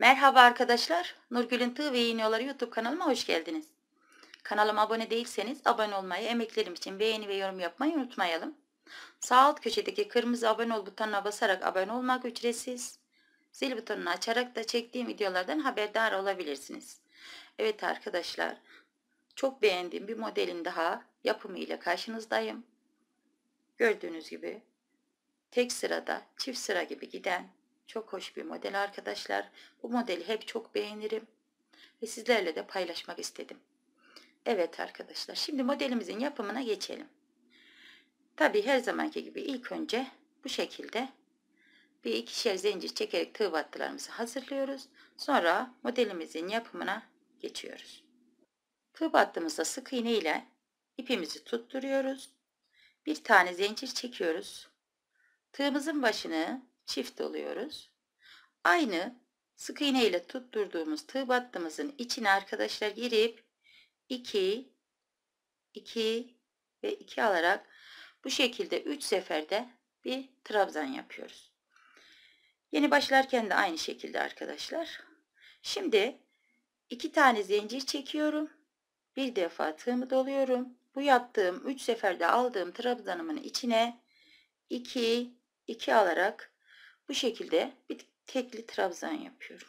Merhaba arkadaşlar. Nurgül'ün Tığ ve Yeniyorları YouTube kanalıma hoş geldiniz. Kanalıma abone değilseniz abone olmayı, emeklerim için beğeni ve yorum yapmayı unutmayalım. Sağ alt köşedeki kırmızı abone ol butonuna basarak abone olmak ücretsiz. Zil butonunu açarak da çektiğim videolardan haberdar olabilirsiniz. Evet arkadaşlar, çok beğendiğim bir modelin daha yapımı ile karşınızdayım. Gördüğünüz gibi tek sırada çift sıra gibi giden çok hoş bir model arkadaşlar. Bu modeli hep çok beğenirim. Ve sizlerle de paylaşmak istedim. Evet arkadaşlar şimdi modelimizin yapımına geçelim. Tabi her zamanki gibi ilk önce bu şekilde bir ikişer zincir çekerek tığ battılarımızı hazırlıyoruz. Sonra modelimizin yapımına geçiyoruz. Tığ battığımızda sık iğne ile ipimizi tutturuyoruz. Bir tane zincir çekiyoruz. Tığımızın başını çift oluyoruz. Aynı sık iğne ile tutturduğumuz tığ battığımızın içine arkadaşlar girip 2 2 ve 2 alarak bu şekilde 3 seferde bir trabzan yapıyoruz. Yeni başlarken de aynı şekilde arkadaşlar. Şimdi iki tane zincir çekiyorum. Bir defa tığımı doluyorum. Bu yaptığım 3 seferde aldığım trabzanımın içine 2 2 alarak bu şekilde bir tekli trabzan yapıyorum.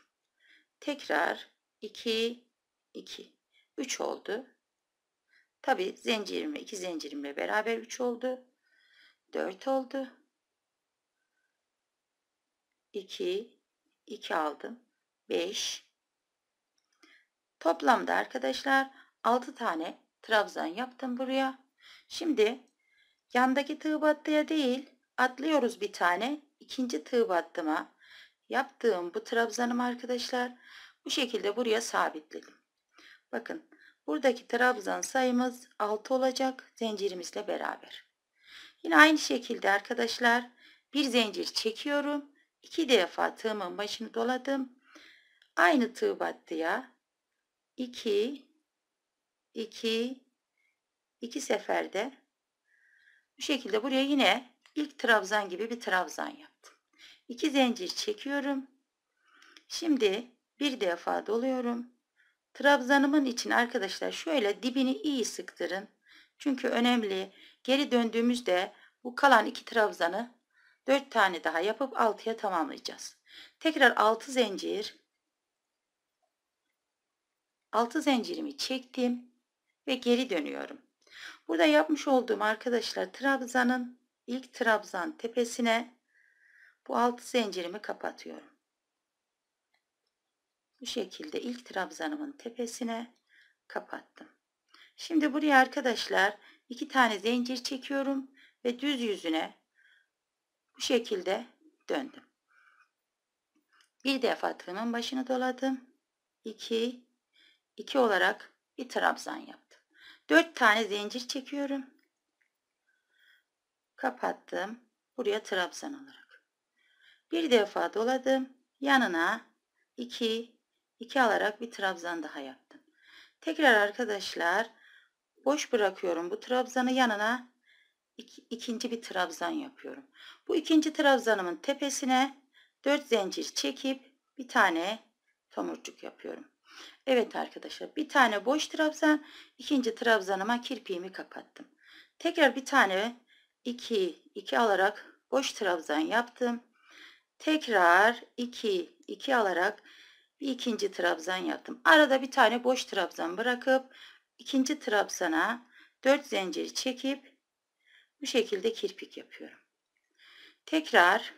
Tekrar 2 2 3 oldu. Tabi zincirimle iki zincirimle beraber 3 oldu. 4 oldu. 2 2 aldım. 5 Toplamda arkadaşlar 6 tane trabzan yaptım buraya. Şimdi yandaki tığ battıya değil atlıyoruz bir tane ikinci tığ battıma yaptığım bu trabzanım arkadaşlar bu şekilde buraya sabitledim. Bakın buradaki trabzan sayımız 6 olacak zincirimizle beraber. Yine aynı şekilde arkadaşlar bir zincir çekiyorum. 2 defa tığımın başını doladım. Aynı tığ battıya 2 2 2 seferde bu şekilde buraya yine İlk trabzan gibi bir trabzan yaptım. İki zincir çekiyorum. Şimdi bir defa doluyorum. Trabzanımın için arkadaşlar şöyle dibini iyi sıktırın. Çünkü önemli. Geri döndüğümüzde bu kalan iki trabzanı dört tane daha yapıp altıya tamamlayacağız. Tekrar altı zincir Altı zincirimi çektim ve geri dönüyorum. Burada yapmış olduğum arkadaşlar trabzanın ilk trabzan tepesine bu altı zincirimi kapatıyorum. Bu şekilde ilk trabzanımın tepesine kapattım. Şimdi buraya arkadaşlar iki tane zincir çekiyorum ve düz yüzüne bu şekilde döndüm. Bir defa tığımın başını doladım. 2 2 olarak bir trabzan yaptım. 4 tane zincir çekiyorum kapattım. Buraya trabzan olarak. Bir defa doladım. Yanına 2 2 alarak bir trabzan daha yaptım. Tekrar arkadaşlar boş bırakıyorum bu trabzanı yanına iki, ikinci bir trabzan yapıyorum. Bu ikinci trabzanımın tepesine 4 zincir çekip bir tane tomurcuk yapıyorum. Evet arkadaşlar bir tane boş trabzan ikinci trabzanıma kirpiğimi kapattım. Tekrar bir tane 2, 2 alarak boş trabzan yaptım. Tekrar 2, 2 alarak bir ikinci trabzan yaptım. Arada bir tane boş trabzan bırakıp ikinci trabzana 4 zincir çekip bu şekilde kirpik yapıyorum. Tekrar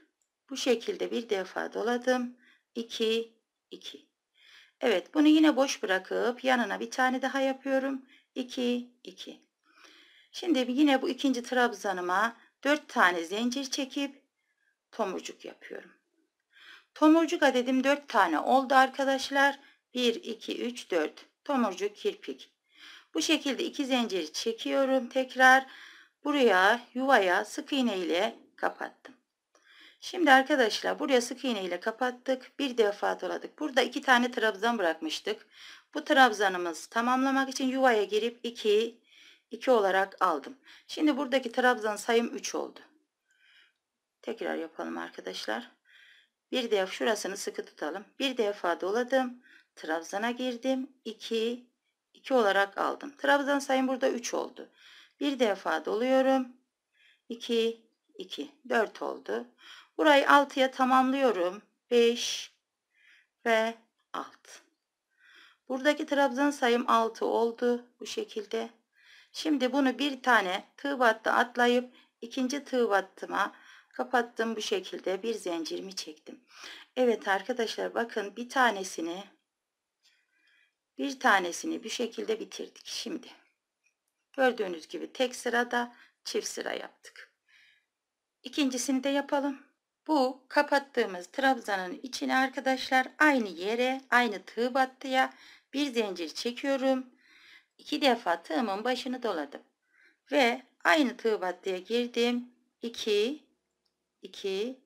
bu şekilde bir defa doladım. 2 2. Evet, bunu yine boş bırakıp yanına bir tane daha yapıyorum. 2 2. Şimdi yine bu ikinci trabzanıma 4 tane zincir çekip tomurcuk yapıyorum. Tomurcuk adedim 4 tane oldu arkadaşlar. 1, 2, 3, 4 tomurcuk kirpik. Bu şekilde 2 zinciri çekiyorum tekrar. Buraya yuvaya sık iğne ile kapattım. Şimdi arkadaşlar buraya sık iğne ile kapattık. Bir defa doladık. Burada iki tane trabzan bırakmıştık. Bu trabzanımız tamamlamak için yuvaya girip 2, 2 olarak aldım. Şimdi buradaki trabzan sayım 3 oldu. Tekrar yapalım arkadaşlar. Bir defa şurasını sıkı tutalım. Bir defa doladım. Trabzana girdim. 2 2 olarak aldım. Trabzan sayım burada 3 oldu. Bir defa doluyorum. 2 2 4 oldu. Burayı 6'ya tamamlıyorum. 5 ve 6. Buradaki trabzan sayım 6 oldu bu şekilde. Şimdi bunu bir tane tığ battı atlayıp ikinci tığ battıma kapattım bu şekilde bir zincirimi çektim. Evet arkadaşlar bakın bir tanesini bir tanesini bu şekilde bitirdik şimdi. Gördüğünüz gibi tek sırada çift sıra yaptık. İkincisini de yapalım. Bu kapattığımız trabzanın içine arkadaşlar aynı yere aynı tığ battıya bir zincir çekiyorum. İki defa tığımın başını doladım. Ve aynı tığ battıya girdim. 2, 2,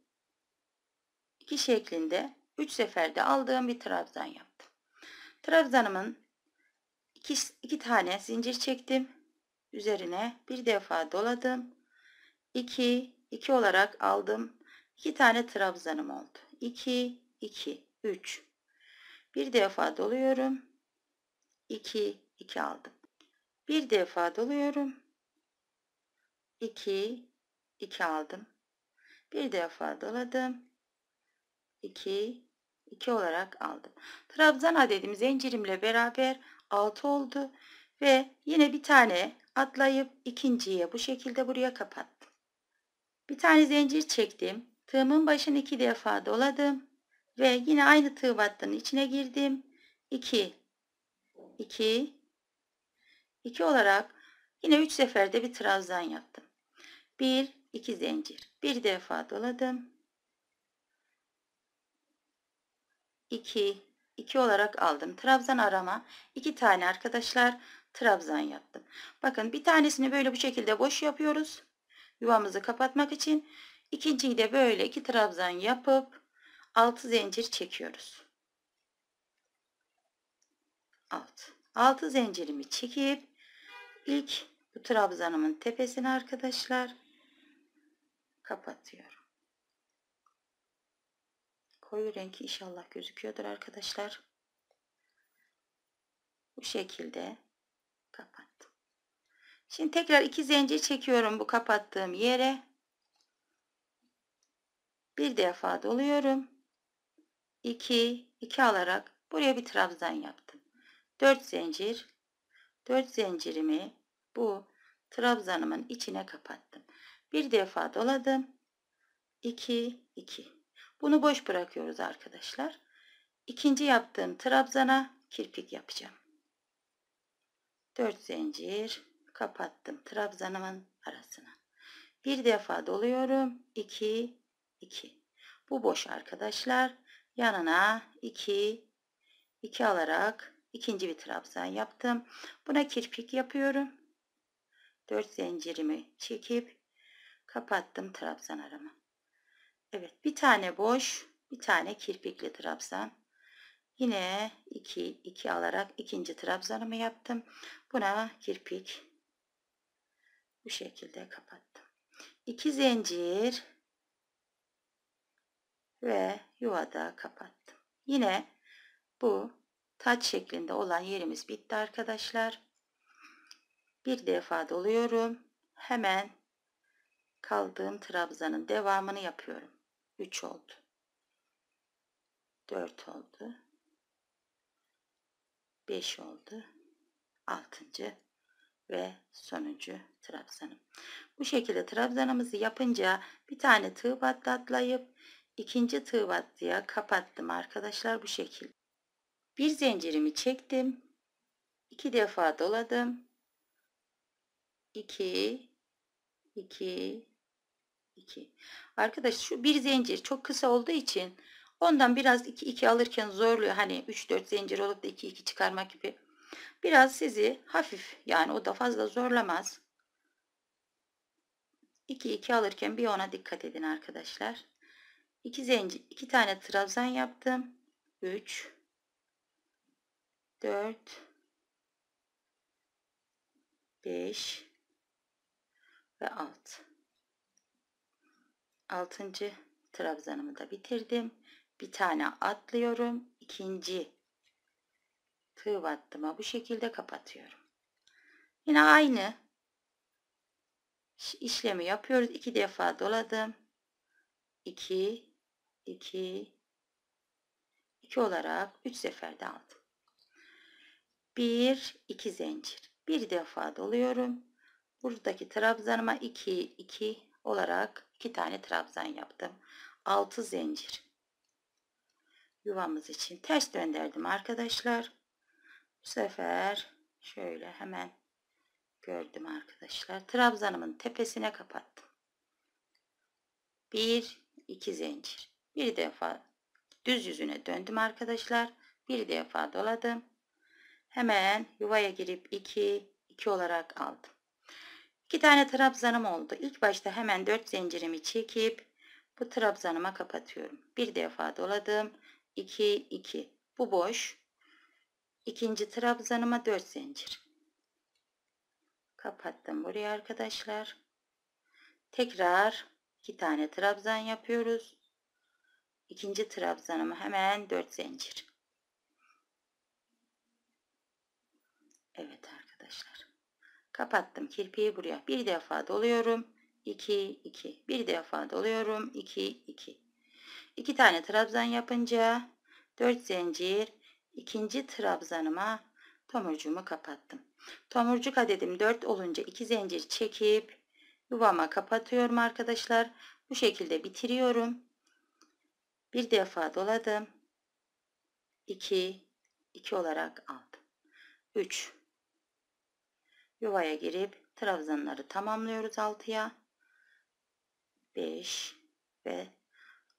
2 şeklinde 3 seferde aldığım bir trabzan yaptım. Trabzanımın 2, 2 tane zincir çektim. Üzerine bir defa doladım. 2, 2 olarak aldım. 2 tane trabzanım oldu. 2, 2, 3. Bir defa doluyorum. 2, 2 aldım. Bir defa doluyorum. 2 2 aldım. Bir defa doladım. 2 2 olarak aldım. Trabzan adedim zincirimle beraber 6 oldu ve yine bir tane atlayıp ikinciye bu şekilde buraya kapattım. Bir tane zincir çektim. Tığımın başını iki defa doladım ve yine aynı tığ battının içine girdim. 2 2 2 olarak yine 3 seferde bir trabzan yaptım. 1 2 zincir. Bir defa doladım. 2 2 olarak aldım. Trabzan arama 2 tane arkadaşlar trabzan yaptım. Bakın bir tanesini böyle bu şekilde boş yapıyoruz. Yuvamızı kapatmak için. İkinciyi de böyle 2 trabzan yapıp 6 zincir çekiyoruz. 6 Altı zincirimi çekip ilk bu trabzanımın tepesini arkadaşlar kapatıyorum. Koyu renk inşallah gözüküyordur arkadaşlar. Bu şekilde kapattım. Şimdi tekrar iki zincir çekiyorum bu kapattığım yere. Bir defa doluyorum. 2 2 alarak buraya bir trabzan yaptım. 4 zincir 4 zincirimi bu trabzanımın içine kapattım. Bir defa doladım. 2 2. Bunu boş bırakıyoruz arkadaşlar. İkinci yaptığım trabzana kirpik yapacağım. 4 zincir kapattım trabzanımın arasına. Bir defa doluyorum. 2 2. Bu boş arkadaşlar. Yanına 2 2 alarak ikinci bir trabzan yaptım. Buna kirpik yapıyorum. 4 zincirimi çekip kapattım trabzan aramı. Evet bir tane boş bir tane kirpikli trabzan. Yine 2 2 alarak ikinci trabzanımı yaptım. Buna kirpik bu şekilde kapattım. 2 zincir ve yuvada kapattım. Yine bu Taç şeklinde olan yerimiz bitti arkadaşlar. Bir defa doluyorum. Hemen kaldığım trabzanın devamını yapıyorum. 3 oldu. 4 oldu. 5 oldu. 6. ve sonuncu trabzanım. Bu şekilde trabzanımızı yapınca bir tane tığ battı atlayıp ikinci tığ battıya kapattım arkadaşlar bu şekilde. Bir zincirimi çektim. iki defa doladım. 2 2 2 Arkadaş şu bir zincir çok kısa olduğu için ondan biraz 2 2 alırken zorluyor. Hani 3 4 zincir olup da 2 2 çıkarmak gibi. Biraz sizi hafif yani o da fazla zorlamaz. 2 2 alırken bir ona dikkat edin arkadaşlar. 2 zincir 2 tane trabzan yaptım. 3 4 5 ve 6 6. trabzanımı da bitirdim. Bir tane atlıyorum. ikinci tığ battıma bu şekilde kapatıyorum. Yine aynı işlemi yapıyoruz. iki defa doladım. 2 2 2 olarak 3 seferde aldım. 1 2 zincir bir defa doluyorum buradaki trabzanıma 2 2 olarak 2 tane trabzan yaptım 6 zincir yuvamız için ters döndürdüm arkadaşlar bu sefer şöyle hemen gördüm arkadaşlar trabzanımın tepesine kapattım 1 2 zincir bir defa düz yüzüne döndüm arkadaşlar bir defa doladım Hemen yuvaya girip 2, 2 olarak aldım. 2 tane trabzanım oldu. İlk başta hemen 4 zincirimi çekip bu trabzanıma kapatıyorum. Bir defa doladım. 2, 2. Bu boş. İkinci trabzanıma 4 zincir. Kapattım buraya arkadaşlar. Tekrar 2 tane trabzan yapıyoruz. İkinci trabzanımı hemen 4 zincir. Kapattım kirpiği buraya. Bir defa doluyorum. 2, 2. Bir defa doluyorum. 2, 2. 2 tane trabzan yapınca 4 zincir ikinci trabzanıma tomurcuğumu kapattım. Tomurcuk adedim 4 olunca 2 zincir çekip yuvama kapatıyorum arkadaşlar. Bu şekilde bitiriyorum. Bir defa doladım. 2 2 olarak aldım. 3 Yuvaya girip trabzanları tamamlıyoruz 6'ya. 5 ve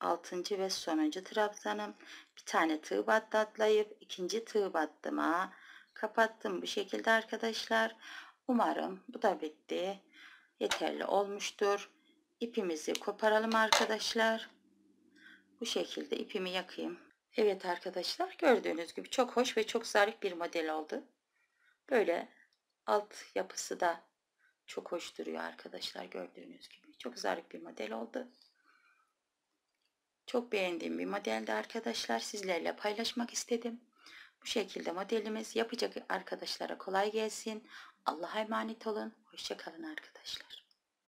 6. ve sonuncu trabzanım. Bir tane tığ battı atlayıp ikinci tığ battıma kapattım bu şekilde arkadaşlar. Umarım bu da bitti. Yeterli olmuştur. İpimizi koparalım arkadaşlar. Bu şekilde ipimi yakayım. Evet arkadaşlar gördüğünüz gibi çok hoş ve çok zarif bir model oldu. Böyle alt yapısı da çok hoş duruyor arkadaşlar gördüğünüz gibi. Çok zarif bir model oldu. Çok beğendiğim bir modeldi arkadaşlar. Sizlerle paylaşmak istedim. Bu şekilde modelimiz yapacak arkadaşlara kolay gelsin. Allah'a emanet olun. Hoşçakalın arkadaşlar.